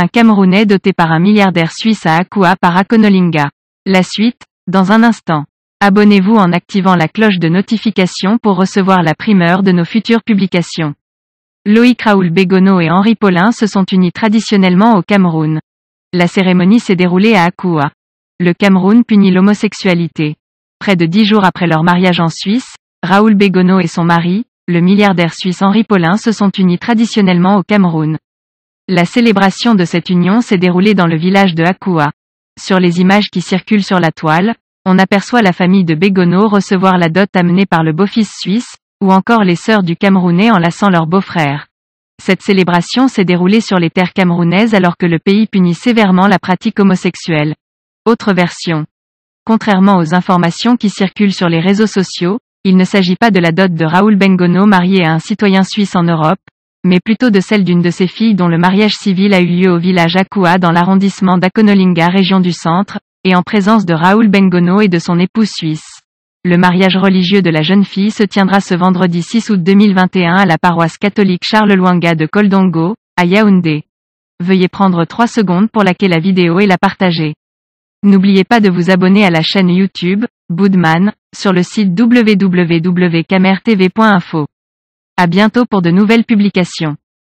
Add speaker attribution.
Speaker 1: un Camerounais doté par un milliardaire suisse à Akua par Akonolinga. La suite, dans un instant. Abonnez-vous en activant la cloche de notification pour recevoir la primeur de nos futures publications. Loïc Raoul Bégono et Henri Paulin se sont unis traditionnellement au Cameroun. La cérémonie s'est déroulée à Akua. Le Cameroun punit l'homosexualité. Près de dix jours après leur mariage en Suisse, Raoul Bégono et son mari, le milliardaire suisse Henri Paulin se sont unis traditionnellement au Cameroun. La célébration de cette union s'est déroulée dans le village de Akua. Sur les images qui circulent sur la toile, on aperçoit la famille de Bégono recevoir la dot amenée par le beau-fils suisse, ou encore les sœurs du Camerounais enlaçant leur beau-frère. Cette célébration s'est déroulée sur les terres camerounaises alors que le pays punit sévèrement la pratique homosexuelle. Autre version. Contrairement aux informations qui circulent sur les réseaux sociaux, il ne s'agit pas de la dot de Raoul Bengono marié à un citoyen suisse en Europe, mais plutôt de celle d'une de ses filles dont le mariage civil a eu lieu au village Akua dans l'arrondissement d'Akonolinga région du centre, et en présence de Raoul Bengono et de son épouse suisse. Le mariage religieux de la jeune fille se tiendra ce vendredi 6 août 2021 à la paroisse catholique Charles Luanga de Koldongo, à Yaoundé. Veuillez prendre 3 secondes pour liker la vidéo et la partager. N'oubliez pas de vous abonner à la chaîne YouTube, Boudman, sur le site www.camertv.info. À bientôt pour de nouvelles publications.